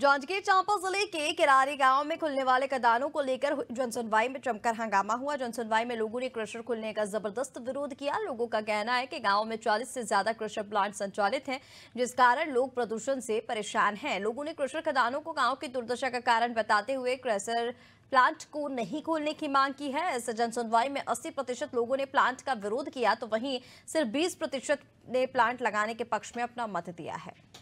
जांजगीर चांपा जिले के किरारी गांव में खुलने वाले खदानों को लेकर जनसुनवाई में जमकर हंगामा हुआ जनसुनवाई में लोगों ने क्रशर खुलने का जबरदस्त विरोध किया लोगों का कहना है कि गांव में 40 से ज्यादा क्रशर प्लांट संचालित हैं जिस कारण लोग प्रदूषण से परेशान हैं लोगों ने क्रशर खदानों को गांव की दुर्दशा का कारण बताते हुए क्रशर प्लांट को नहीं खोलने की मांग की है इस जनसुनवाई में 80 प्रतिशत लोगों ने प्लांट का विरोध किया तो वहीं सिर्फ 20 प्रतिशत ने प्लांट लगाने के पक्ष में अपना मत दिया है